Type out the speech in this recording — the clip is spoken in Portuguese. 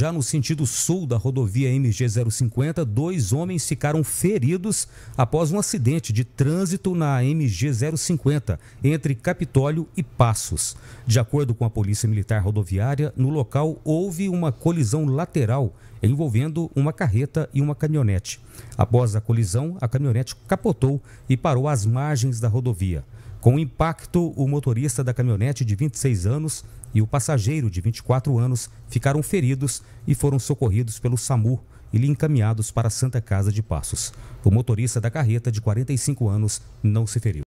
Já no sentido sul da rodovia MG-050, dois homens ficaram feridos após um acidente de trânsito na MG-050, entre Capitólio e Passos. De acordo com a Polícia Militar Rodoviária, no local houve uma colisão lateral envolvendo uma carreta e uma caminhonete. Após a colisão, a caminhonete capotou e parou às margens da rodovia. Com o impacto, o motorista da caminhonete de 26 anos e o passageiro de 24 anos ficaram feridos e foram socorridos pelo SAMU e lhe encaminhados para a Santa Casa de Passos. O motorista da carreta, de 45 anos, não se feriu.